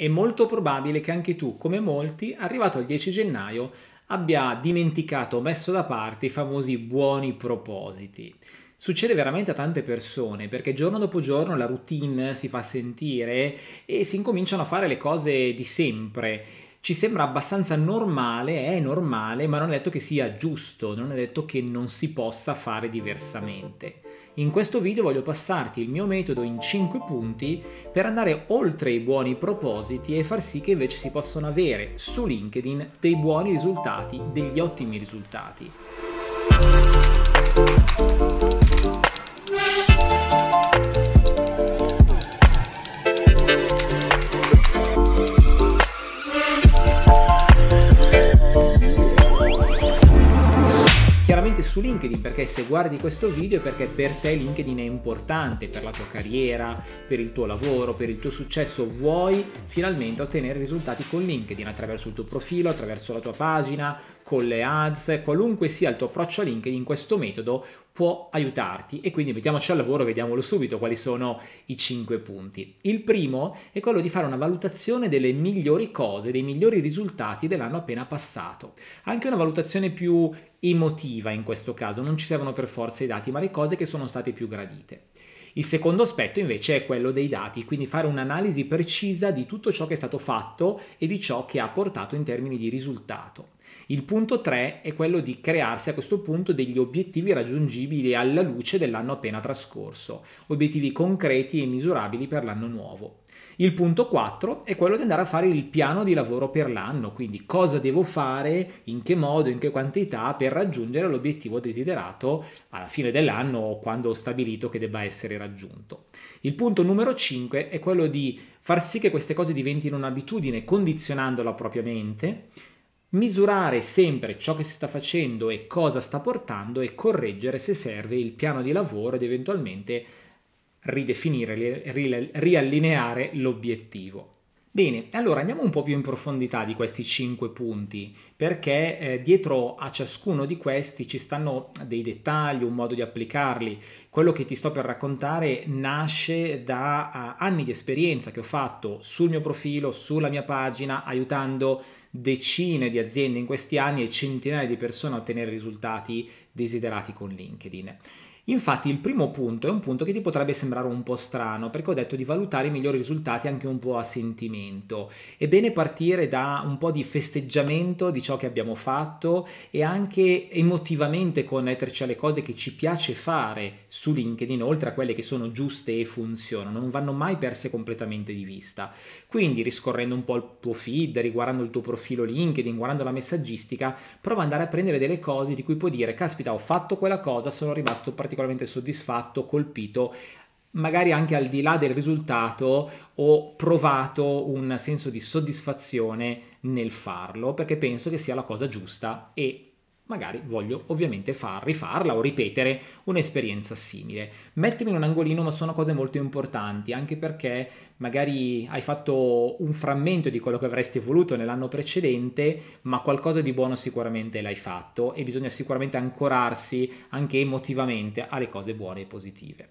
È molto probabile che anche tu, come molti, arrivato al 10 gennaio abbia dimenticato o messo da parte i famosi buoni propositi. Succede veramente a tante persone perché giorno dopo giorno la routine si fa sentire e si incominciano a fare le cose di sempre ci sembra abbastanza normale, è normale, ma non è detto che sia giusto, non è detto che non si possa fare diversamente. In questo video voglio passarti il mio metodo in 5 punti per andare oltre i buoni propositi e far sì che invece si possano avere su LinkedIn dei buoni risultati, degli ottimi risultati. LinkedIn, perché se guardi questo video è perché per te LinkedIn è importante per la tua carriera, per il tuo lavoro, per il tuo successo, vuoi finalmente ottenere risultati con LinkedIn attraverso il tuo profilo, attraverso la tua pagina, con le ads, qualunque sia il tuo approccio a LinkedIn, questo metodo può aiutarti e quindi mettiamoci al lavoro, vediamolo subito quali sono i 5 punti. Il primo è quello di fare una valutazione delle migliori cose, dei migliori risultati dell'anno appena passato. Anche una valutazione più emotiva in questo caso, non ci servono per forza i dati, ma le cose che sono state più gradite. Il secondo aspetto invece è quello dei dati, quindi fare un'analisi precisa di tutto ciò che è stato fatto e di ciò che ha portato in termini di risultato. Il punto 3 è quello di crearsi a questo punto degli obiettivi raggiungibili alla luce dell'anno appena trascorso, obiettivi concreti e misurabili per l'anno nuovo. Il punto 4 è quello di andare a fare il piano di lavoro per l'anno, quindi cosa devo fare, in che modo, in che quantità per raggiungere l'obiettivo desiderato alla fine dell'anno o quando ho stabilito che debba essere raggiunto. Il punto numero 5 è quello di far sì che queste cose diventino un'abitudine condizionandola propriamente misurare sempre ciò che si sta facendo e cosa sta portando e correggere se serve il piano di lavoro ed eventualmente ridefinire, riallineare l'obiettivo. Bene, allora andiamo un po' più in profondità di questi 5 punti, perché eh, dietro a ciascuno di questi ci stanno dei dettagli, un modo di applicarli. Quello che ti sto per raccontare nasce da uh, anni di esperienza che ho fatto sul mio profilo, sulla mia pagina, aiutando decine di aziende in questi anni e centinaia di persone a ottenere i risultati desiderati con LinkedIn. Infatti il primo punto è un punto che ti potrebbe sembrare un po' strano, perché ho detto di valutare i migliori risultati anche un po' a sentimento. È bene partire da un po' di festeggiamento di ciò che abbiamo fatto e anche emotivamente connetterci alle cose che ci piace fare su LinkedIn, oltre a quelle che sono giuste e funzionano, non vanno mai perse completamente di vista. Quindi riscorrendo un po' il tuo feed, riguardando il tuo profilo LinkedIn, guardando la messaggistica, prova ad andare a prendere delle cose di cui puoi dire, caspita ho fatto quella cosa, sono rimasto particolarmente particolarmente soddisfatto, colpito magari anche al di là del risultato ho provato un senso di soddisfazione nel farlo perché penso che sia la cosa giusta e magari voglio ovviamente far, rifarla o ripetere un'esperienza simile. Mettermi in un angolino ma sono cose molto importanti, anche perché magari hai fatto un frammento di quello che avresti voluto nell'anno precedente, ma qualcosa di buono sicuramente l'hai fatto e bisogna sicuramente ancorarsi anche emotivamente alle cose buone e positive.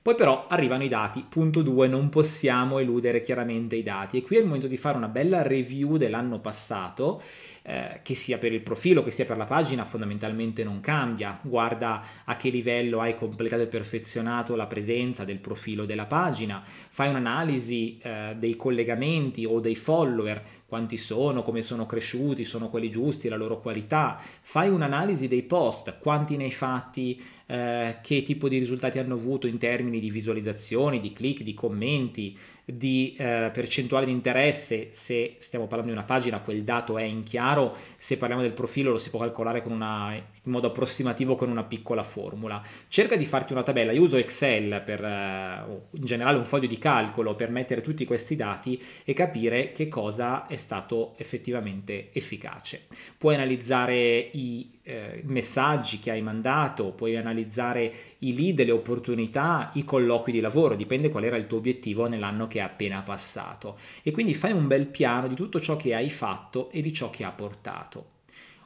Poi però arrivano i dati, punto 2, non possiamo eludere chiaramente i dati e qui è il momento di fare una bella review dell'anno passato eh, che sia per il profilo, che sia per la pagina, fondamentalmente non cambia. Guarda a che livello hai completato e perfezionato la presenza del profilo della pagina, fai un'analisi eh, dei collegamenti o dei follower, quanti sono, come sono cresciuti, sono quelli giusti, la loro qualità, fai un'analisi dei post, quanti ne hai fatti, eh, che tipo di risultati hanno avuto in termini di visualizzazioni, di click, di commenti, di eh, percentuale di interesse, se stiamo parlando di una pagina quel dato è in chiaro denaro, se parliamo del profilo lo si può calcolare una, in modo approssimativo con una piccola formula. Cerca di farti una tabella, io uso Excel per, eh, in generale un foglio di calcolo per mettere tutti questi dati e capire che cosa è stato effettivamente efficace. Puoi analizzare i eh, messaggi che hai mandato, puoi analizzare i lead, le opportunità, i colloqui di lavoro, dipende qual era il tuo obiettivo nell'anno che è appena passato. E quindi fai un bel piano di tutto ciò che hai fatto e di ciò che ha portato.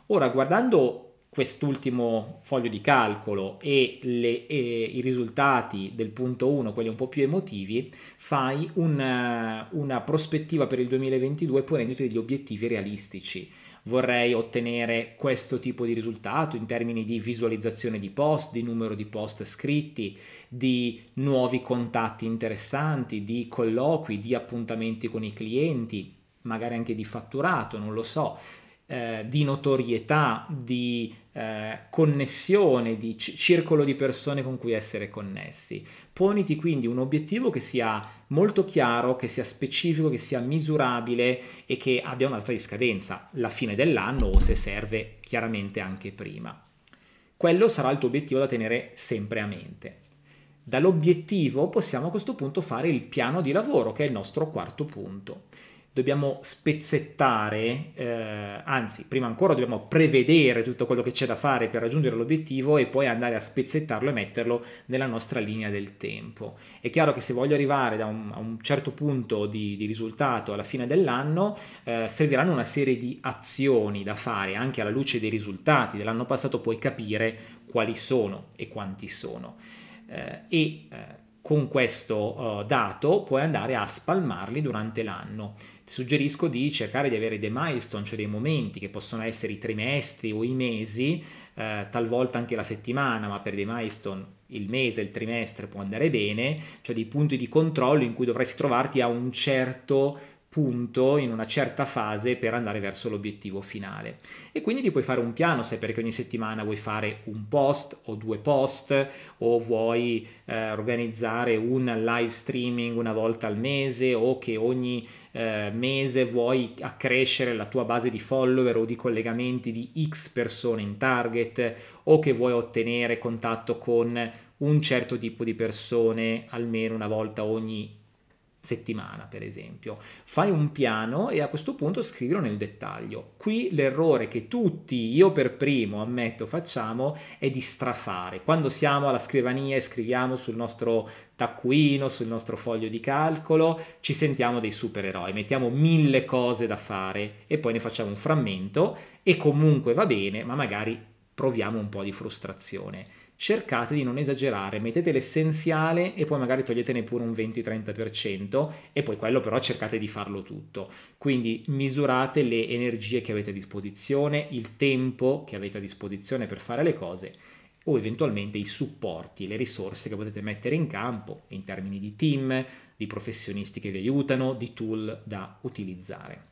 Ora, guardando quest'ultimo foglio di calcolo e, le, e, i risultati del punto 1, quelli un po' più emotivi, fai una, eh, una prospettiva per il 2022 ponendoti degli obiettivi realistici vorrei ottenere questo tipo di risultato in termini di visualizzazione di post, di numero di post scritti, di nuovi contatti interessanti, di colloqui, di appuntamenti con i clienti, magari anche di fatturato, non lo so, eh, di notorietà, di eh, connessione, di circolo di persone con cui essere connessi. Poniti quindi un obiettivo che sia molto chiaro, che sia specifico, che sia misurabile e che abbia un'altra scadenza, la fine dell'anno o se serve chiaramente anche prima. Quello sarà il tuo obiettivo da tenere sempre a mente. Dall'obiettivo possiamo a questo punto fare il piano di lavoro, che è il nostro quarto punto dobbiamo spezzettare, eh, anzi prima ancora dobbiamo prevedere tutto quello che c'è da fare per raggiungere l'obiettivo e poi andare a spezzettarlo e metterlo nella nostra linea del tempo. È chiaro che se voglio arrivare un, a un certo punto di, di risultato alla fine dell'anno eh, serviranno una serie di azioni da fare anche alla luce dei risultati dell'anno passato puoi capire quali sono e quanti sono. Eh, e, eh, con questo uh, dato puoi andare a spalmarli durante l'anno ti suggerisco di cercare di avere dei milestone, cioè dei momenti che possono essere i trimestri o i mesi, eh, talvolta anche la settimana, ma per dei milestone il mese, il trimestre può andare bene, cioè dei punti di controllo in cui dovresti trovarti a un certo punto in una certa fase per andare verso l'obiettivo finale. E quindi ti puoi fare un piano, se perché ogni settimana vuoi fare un post o due post o vuoi eh, organizzare un live streaming una volta al mese o che ogni eh, mese vuoi accrescere la tua base di follower o di collegamenti di X persone in target o che vuoi ottenere contatto con un certo tipo di persone almeno una volta ogni settimana, per esempio. Fai un piano e a questo punto scrivilo nel dettaglio. Qui l'errore che tutti, io per primo, ammetto, facciamo è di strafare. Quando siamo alla scrivania e scriviamo sul nostro taccuino, sul nostro foglio di calcolo, ci sentiamo dei supereroi, mettiamo mille cose da fare e poi ne facciamo un frammento e comunque va bene, ma magari proviamo un po' di frustrazione cercate di non esagerare, mettete l'essenziale e poi magari toglietene pure un 20-30% e poi quello però cercate di farlo tutto. Quindi misurate le energie che avete a disposizione, il tempo che avete a disposizione per fare le cose o eventualmente i supporti, le risorse che potete mettere in campo in termini di team, di professionisti che vi aiutano, di tool da utilizzare.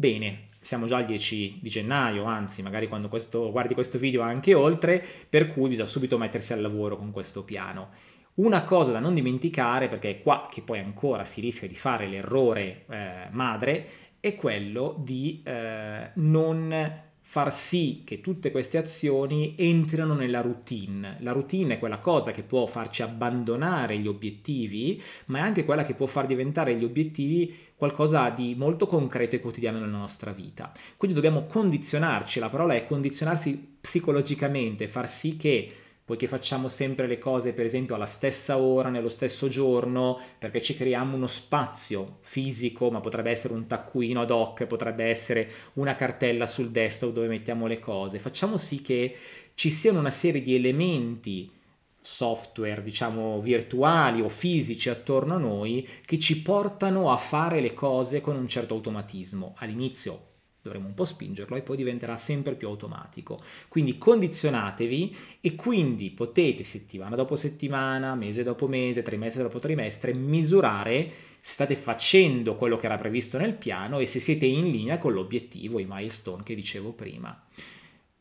Bene, siamo già al 10 di gennaio, anzi magari quando questo, guardi questo video anche oltre, per cui bisogna subito mettersi al lavoro con questo piano. Una cosa da non dimenticare, perché è qua che poi ancora si rischia di fare l'errore eh, madre, è quello di eh, non far sì che tutte queste azioni entrino nella routine. La routine è quella cosa che può farci abbandonare gli obiettivi, ma è anche quella che può far diventare gli obiettivi qualcosa di molto concreto e quotidiano nella nostra vita. Quindi dobbiamo condizionarci, la parola è condizionarsi psicologicamente, far sì che poiché facciamo sempre le cose per esempio alla stessa ora, nello stesso giorno, perché ci creiamo uno spazio fisico, ma potrebbe essere un taccuino ad hoc, potrebbe essere una cartella sul desktop dove mettiamo le cose, facciamo sì che ci siano una serie di elementi software, diciamo, virtuali o fisici attorno a noi che ci portano a fare le cose con un certo automatismo. All'inizio dovremo un po' spingerlo e poi diventerà sempre più automatico. Quindi condizionatevi e quindi potete settimana dopo settimana, mese dopo mese, trimestre dopo trimestre misurare se state facendo quello che era previsto nel piano e se siete in linea con l'obiettivo, i milestone che dicevo prima.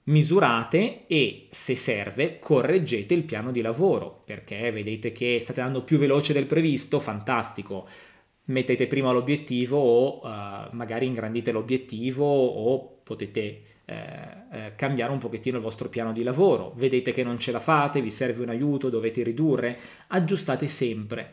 Misurate e se serve correggete il piano di lavoro perché vedete che state andando più veloce del previsto, fantastico mettete prima l'obiettivo o uh, magari ingrandite l'obiettivo o potete eh, eh, cambiare un pochettino il vostro piano di lavoro, vedete che non ce la fate, vi serve un aiuto, dovete ridurre, aggiustate sempre.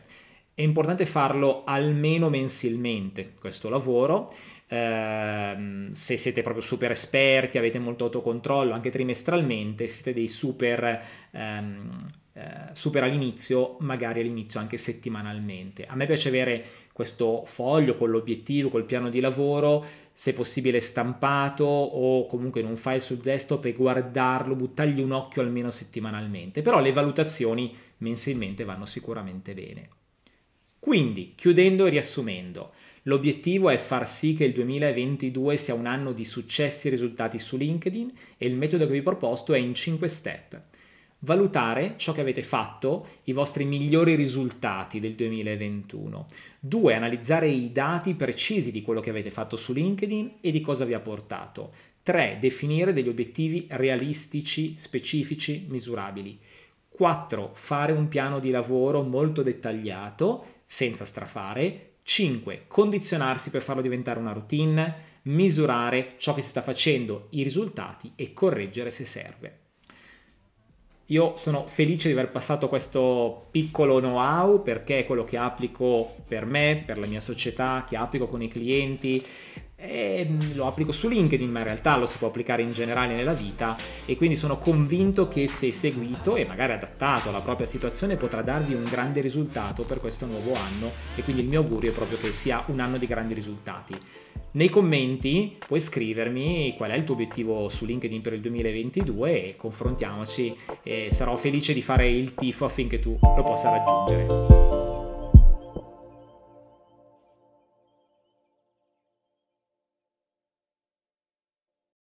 È importante farlo almeno mensilmente questo lavoro, eh, se siete proprio super esperti, avete molto autocontrollo, anche trimestralmente, siete dei super... Ehm, eh, super all'inizio, magari all'inizio anche settimanalmente. A me piace avere questo foglio con l'obiettivo, col piano di lavoro, se possibile stampato o comunque in un file sul desktop e guardarlo, buttargli un occhio almeno settimanalmente, però le valutazioni mensilmente vanno sicuramente bene. Quindi, chiudendo e riassumendo, l'obiettivo è far sì che il 2022 sia un anno di successi e risultati su LinkedIn e il metodo che vi ho proposto è in 5 step valutare ciò che avete fatto, i vostri migliori risultati del 2021. 2. Analizzare i dati precisi di quello che avete fatto su LinkedIn e di cosa vi ha portato. 3. Definire degli obiettivi realistici, specifici, misurabili. 4. Fare un piano di lavoro molto dettagliato, senza strafare. 5. Condizionarsi per farlo diventare una routine, misurare ciò che si sta facendo, i risultati e correggere se serve. Io sono felice di aver passato questo piccolo know-how perché è quello che applico per me, per la mia società, che applico con i clienti, e ehm, lo applico su LinkedIn, ma in realtà lo si può applicare in generale nella vita e quindi sono convinto che se seguito e magari adattato alla propria situazione potrà darvi un grande risultato per questo nuovo anno e quindi il mio augurio è proprio che sia un anno di grandi risultati. Nei commenti puoi scrivermi qual è il tuo obiettivo su LinkedIn per il 2022 e confrontiamoci e sarò felice di fare il tifo affinché tu lo possa raggiungere.